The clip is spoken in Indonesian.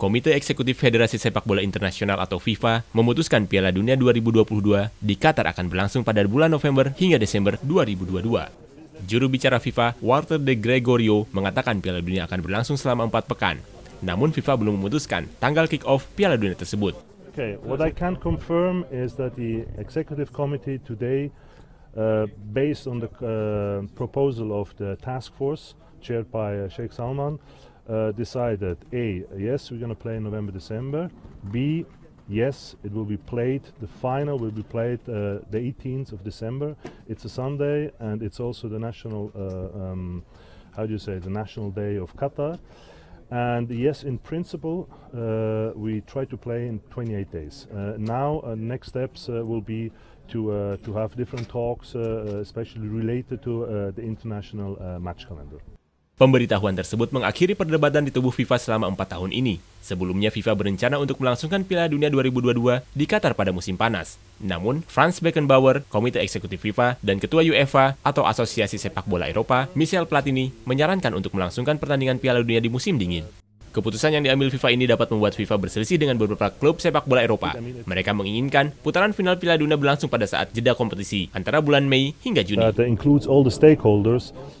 Komite Eksekutif Federasi Sepak Bola Internasional atau FIFA memutuskan Piala Dunia 2022 di Qatar akan berlangsung pada bulan November hingga Desember 2022. Juru bicara FIFA, Walter de Gregorio, mengatakan Piala Dunia akan berlangsung selama empat pekan. Namun FIFA belum memutuskan tanggal kick-off Piala Dunia tersebut. Okay, what I can confirm is that the executive committee today, uh, based on the uh, proposal of the task force chaired by uh, Sheikh Salman, uh, decided A, yes, we're going to play in November, December. B, yes, it will be played, the final will be played uh, the 18th of December. It's a Sunday and it's also the national, uh, um, how do you say, the national day of Qatar. And yes, in principle, uh, we try to play in 28 days. Uh, now, uh, next steps will be to, to have different talks, especially related to the international match calendar. Pemberitahuan tersebut mengakhiri perdebatan di tubuh FIFA selama empat tahun ini. Sebelumnya FIFA berencana untuk melangsungkan Piala Dunia 2022 di Qatar pada musim panas. Namun, Franz Beckenbauer, Komite Eksekutif FIFA, dan Ketua UEFA atau Asosiasi Sepak Bola Eropa, Michel Platini, menyarankan untuk melangsungkan pertandingan Piala Dunia di musim dingin. Keputusan yang diambil FIFA ini dapat membuat FIFA berselisih dengan beberapa klub sepak bola Eropa. Mereka menginginkan putaran final Piala Dunia berlangsung pada saat jeda kompetisi antara bulan Mei hingga Juni. Uh, stakeholders.